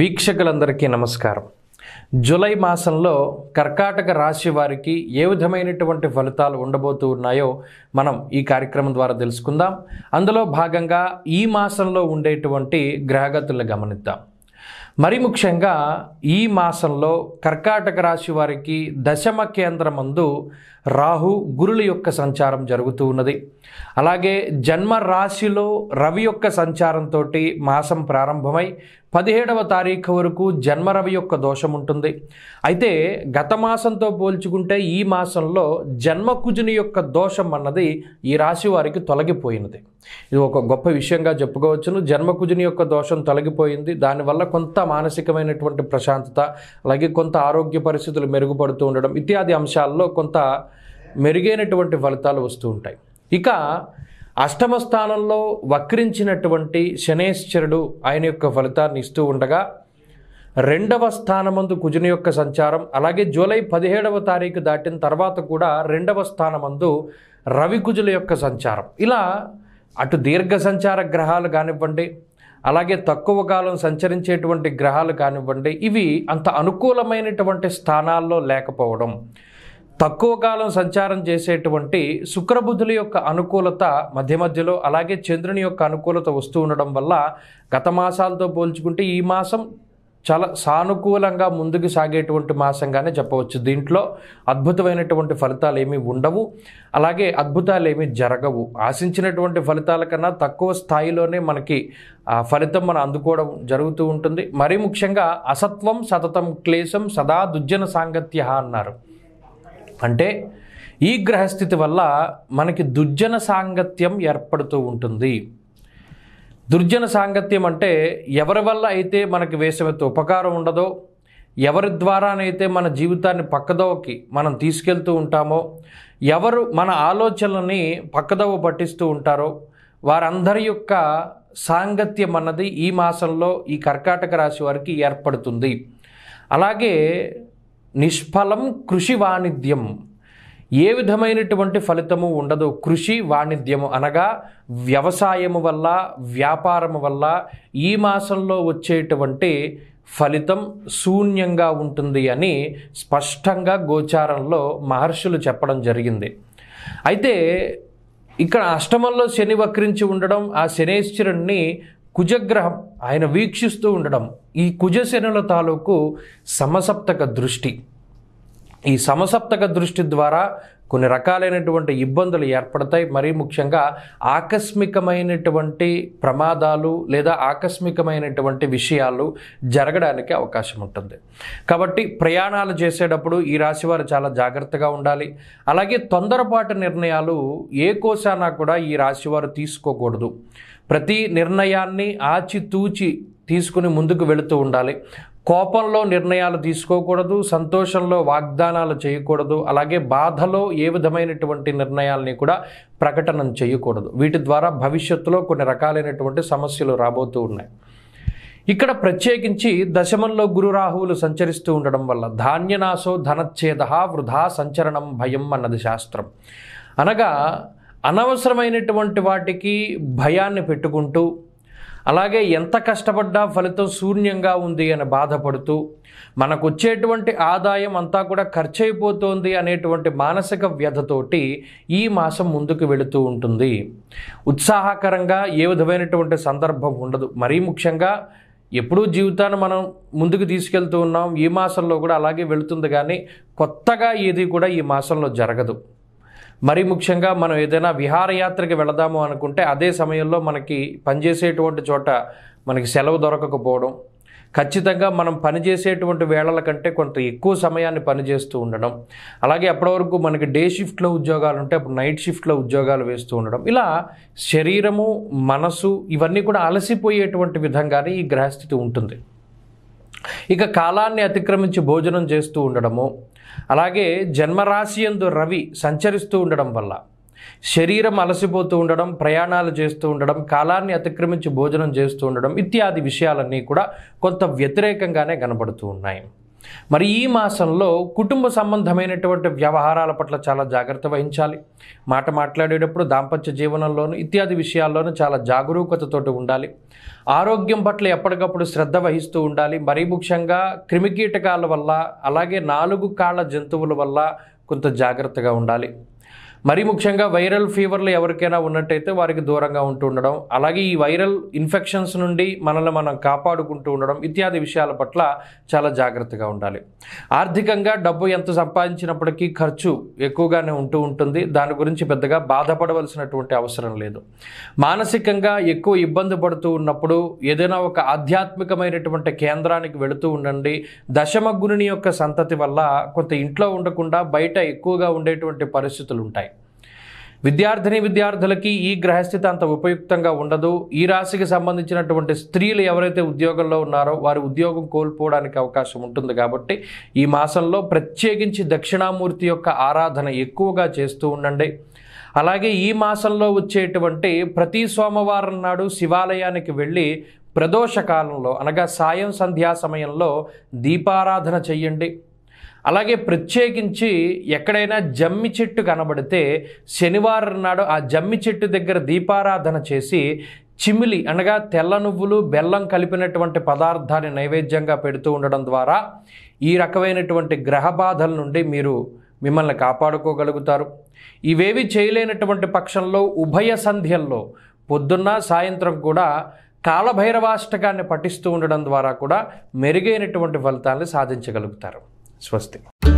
వీక్షకులందరికీ నమస్కారం జూలై మాసంలో కర్కాటక రాశి వారికి ఏ విధమైనటువంటి ఫలితాలు ఉండబోతూ ఉన్నాయో మనం ఈ కార్యక్రమం ద్వారా తెలుసుకుందాం అందులో భాగంగా ఈ మాసంలో ఉండేటువంటి గ్రహగతులను గమనిద్దాం మరి ముఖ్యంగా ఈ మాసంలో కర్కాటక రాశి వారికి దశమ కేంద్రమందు రాహు గురుల యొక్క సంచారం జరుగుతూ ఉన్నది అలాగే జన్మ రాశిలో రవి యొక్క సంచారంతో మాసం ప్రారంభమై పదిహేడవ తారీఖు వరకు జన్మరవి యొక్క దోషం ఉంటుంది అయితే గత మాసంతో పోల్చుకుంటే ఈ మాసంలో జన్మకుజుని యొక్క దోషం అన్నది ఈ రాశి వారికి తొలగిపోయినది ఇది ఒక గొప్ప విషయంగా చెప్పుకోవచ్చును జన్మకుజుని యొక్క దోషం తొలగిపోయింది దానివల్ల కొంత మానసికమైనటువంటి ప్రశాంతత అలాగే కొంత ఆరోగ్య పరిస్థితులు మెరుగుపడుతూ ఉండడం ఇత్యాది అంశాల్లో కొంత మెరుగైనటువంటి ఫలితాలు వస్తూ ఉంటాయి ఇక అష్టమ స్థానంలో వక్రించినటువంటి శనేశ్వరుడు ఆయన యొక్క ఫలితాన్ని ఇస్తూ ఉండగా రెండవ స్థానమందు కుజుని యొక్క సంచారం అలాగే జూలై పదిహేడవ తారీఖు దాటిన తర్వాత కూడా రెండవ స్థానమందు రవి కుజుల యొక్క సంచారం ఇలా అటు దీర్ఘ సంచార గ్రహాలు కానివ్వండి అలాగే తక్కువ కాలం సంచరించేటువంటి గ్రహాలు కానివ్వండి ఇవి అంత అనుకూలమైనటువంటి స్థానాల్లో లేకపోవడం తక్కువ కాలం సంచారం చేసేటువంటి శుక్రబుధుల యొక్క అనుకూలత మధ్య మధ్యలో అలాగే చంద్రుని యొక్క అనుకూలత వస్తూ ఉండడం వల్ల గత మాసాలతో పోల్చుకుంటే ఈ మాసం చాలా సానుకూలంగా ముందుకు సాగేటువంటి మాసంగానే చెప్పవచ్చు దీంట్లో అద్భుతమైనటువంటి ఫలితాలు ఏమీ ఉండవు అలాగే అద్భుతాలు ఏమీ జరగవు ఆశించినటువంటి ఫలితాల కన్నా తక్కువ స్థాయిలోనే మనకి ఆ ఫలితం మనం అందుకోవడం జరుగుతూ ఉంటుంది మరీ ముఖ్యంగా అసత్వం సతతం క్లేశం సదా దుర్జన సాంగత్య అన్నారు అంటే ఈ గ్రహస్థితి వల్ల మనకి దుర్జన సాంగత్యం ఏర్పడుతూ ఉంటుంది దుర్జన సాంగత్యం అంటే ఎవరి వల్ల అయితే మనకి వేసవెత్త ఉపకారం ఉండదో ఎవరి ద్వారానైతే మన జీవితాన్ని పక్కదోవకి మనం తీసుకెళ్తూ ఉంటామో ఎవరు మన ఆలోచనలని పక్కదోవ పట్టిస్తూ ఉంటారో వారందరి యొక్క సాంగత్యం అన్నది ఈ మాసంలో ఈ కర్కాటక రాశి వారికి ఏర్పడుతుంది అలాగే నిష్ఫలం కృషి వాణిజ్యం ఏ విధమైనటువంటి ఫలితము ఉండదు కృషి వాణిజ్యము అనగా వ్యవసాయము వల్ల వ్యాపారము వల్ల ఈ మాసంలో వచ్చేటువంటి ఫలితం శూన్యంగా ఉంటుంది అని స్పష్టంగా గోచారంలో మహర్షులు చెప్పడం జరిగింది అయితే ఇక్కడ అష్టమంలో శని వక్రించి ఉండడం ఆ శనేశ్వరుణ్ణి కుజగ్రహం ఆయన వీక్షిస్తూ ఉండడం ఈ కుజశనుల తాలూకు సమసప్తక దృష్టి ఈ సమసప్తక దృష్టి ద్వారా కొన్ని రకాలైనటువంటి ఇబ్బందులు ఏర్పడతాయి మరీ ముఖ్యంగా ఆకస్మికమైనటువంటి ప్రమాదాలు లేదా ఆకస్మికమైనటువంటి విషయాలు జరగడానికి అవకాశం ఉంటుంది కాబట్టి ప్రయాణాలు చేసేటప్పుడు ఈ రాశివారు చాలా జాగ్రత్తగా ఉండాలి అలాగే తొందరపాటు నిర్ణయాలు ఏ కోశానా కూడా ఈ రాశివారు తీసుకోకూడదు ప్రతి నిర్ణయాన్ని ఆచితూచి తీసుకుని ముందుకు వెళుతూ ఉండాలి కోపంలో నిర్ణయాలు తీసుకోకూడదు సంతోషంలో వాగ్దానాలు చేయకూడదు అలాగే బాధలో ఏ విధమైనటువంటి నిర్ణయాల్ని కూడా ప్రకటన చేయకూడదు వీటి ద్వారా భవిష్యత్తులో కొన్ని రకాలైనటువంటి సమస్యలు రాబోతూ ఉన్నాయి ఇక్కడ ప్రత్యేకించి దశమంలో గురు రాహువులు సంచరిస్తూ ఉండడం వల్ల ధాన్యనాశో ధనచ్ఛేద వృధా సంచరణం భయం అన్నది శాస్త్రం అనగా అనవసరమైనటువంటి వాటికి భయాన్ని పెట్టుకుంటూ అలాగే ఎంత కష్టపడ్డా ఫలితం శూన్యంగా ఉంది అని బాధపడుతూ మనకు వచ్చేటువంటి ఆదాయం అంతా కూడా ఖర్చు అయిపోతుంది అనేటువంటి మానసిక వ్యధతోటి ఈ మాసం ముందుకు వెళుతూ ఉంటుంది ఉత్సాహకరంగా ఏ విధమైనటువంటి సందర్భం ఉండదు మరీ ముఖ్యంగా ఎప్పుడూ జీవితాన్ని మనం ముందుకు తీసుకెళ్తూ ఉన్నాం ఈ మాసంలో కూడా అలాగే వెళుతుంది కానీ కొత్తగా ఏది కూడా ఈ మాసంలో జరగదు మరి ముఖ్యంగా మనం ఏదైనా విహారయాత్రకి వెళదాము అనుకుంటే అదే సమయంలో మనకి పనిచేసేటువంటి చోట మనకి సెలవు దొరకకపోవడం ఖచ్చితంగా మనం పనిచేసేటువంటి వేళల కంటే కొంత ఎక్కువ సమయాన్ని పనిచేస్తూ ఉండడం అలాగే అప్పటివరకు మనకి డే షిఫ్ట్లో ఉద్యోగాలు ఉంటే అప్పుడు నైట్ షిఫ్ట్లో ఉద్యోగాలు వేస్తూ ఉండడం ఇలా శరీరము మనసు ఇవన్నీ కూడా అలసిపోయేటువంటి విధంగానే ఈ గ్రహస్థితి ఉంటుంది ఇక కాలాన్ని అతిక్రమించి భోజనం చేస్తూ ఉండడము అలాగే జన్మరాశి ఎందు రవి సంచరిస్తూ ఉండడం వల్ల శరీరం అలసిపోతూ ఉండడం ప్రయాణాలు చేస్తూ ఉండడం కాలాన్ని అతిక్రమించి భోజనం చేస్తూ ఉండడం ఇత్యాది విషయాలన్నీ కూడా కొంత వ్యతిరేకంగానే కనబడుతూ ఉన్నాయి మరి ఈ మాసంలో కుటుంబ సంబంధమైనటువంటి వ్యవహారాల పట్ల చాలా జాగ్రత్త వహించాలి మాట మాట్లాడేటప్పుడు దాంపత్య జీవనంలోనూ ఇత్యాది విషయాల్లోనూ చాలా జాగరూకతతోటి ఉండాలి ఆరోగ్యం పట్ల ఎప్పటికప్పుడు శ్రద్ధ వహిస్తూ ఉండాలి మరీ ముఖ్యంగా క్రిమికీటకాల వల్ల అలాగే నాలుగు కాళ్ళ జంతువుల వల్ల కొంత జాగ్రత్తగా ఉండాలి మరీ ముఖ్యంగా వైరల్ ఫీవర్లు ఎవరికైనా ఉన్నట్టయితే వారికి దూరంగా ఉంటూ ఉండడం అలాగే ఈ వైరల్ ఇన్ఫెక్షన్స్ నుండి మనల్ని మనం కాపాడుకుంటూ ఉండడం ఇత్యాది విషయాల పట్ల చాలా జాగ్రత్తగా ఉండాలి ఆర్థికంగా డబ్బు ఎంత సంపాదించినప్పటికీ ఖర్చు ఎక్కువగానే ఉంటూ ఉంటుంది దాని గురించి పెద్దగా బాధపడవలసినటువంటి అవసరం లేదు మానసికంగా ఎక్కువ ఇబ్బంది పడుతూ ఉన్నప్పుడు ఏదైనా ఒక ఆధ్యాత్మికమైనటువంటి కేంద్రానికి వెళుతూ ఉండండి దశమగ్గురుని యొక్క సంతతి వల్ల కొంత ఇంట్లో ఉండకుండా బయట ఎక్కువగా ఉండేటువంటి పరిస్థితులు ఉంటాయి విద్యార్థిని విద్యార్థులకి ఈ గ్రహస్థితి అంత ఉపయుక్తంగా ఉండదు ఈ రాశికి సంబంధించినటువంటి స్త్రీలు ఎవరైతే ఉద్యోగంలో ఉన్నారో వారి ఉద్యోగం కోల్పోవడానికి అవకాశం ఉంటుంది కాబట్టి ఈ మాసంలో ప్రత్యేకించి దక్షిణామూర్తి యొక్క ఆరాధన ఎక్కువగా చేస్తూ ఉండండి అలాగే ఈ మాసంలో వచ్చేటువంటి ప్రతి సోమవారం నాడు శివాలయానికి వెళ్ళి ప్రదోష కాలంలో అనగా సాయం సంధ్యా సమయంలో దీపారాధన చెయ్యండి అలాగే ప్రత్యేకించి ఎక్కడైనా జమ్మి చెట్టు కనబడితే శనివారం నాడు ఆ జమ్మి చెట్టు దగ్గర దీపారాధన చేసి చిమిలి అనగా తెల్ల నువ్వులు బెల్లం కలిపినటువంటి పదార్థాన్ని నైవేద్యంగా పెడుతూ ఉండడం ద్వారా ఈ రకమైనటువంటి గ్రహ బాధల నుండి మీరు మిమ్మల్ని కాపాడుకోగలుగుతారు ఇవేవి చేయలేనటువంటి పక్షంలో ఉభయ సంధ్యల్లో పొద్దున్న సాయంత్రం కూడా కాలభైరవాష్టకాన్ని పఠిస్తూ ఉండడం ద్వారా కూడా మెరుగైనటువంటి ఫలితాలను సాధించగలుగుతారు स्वस्ति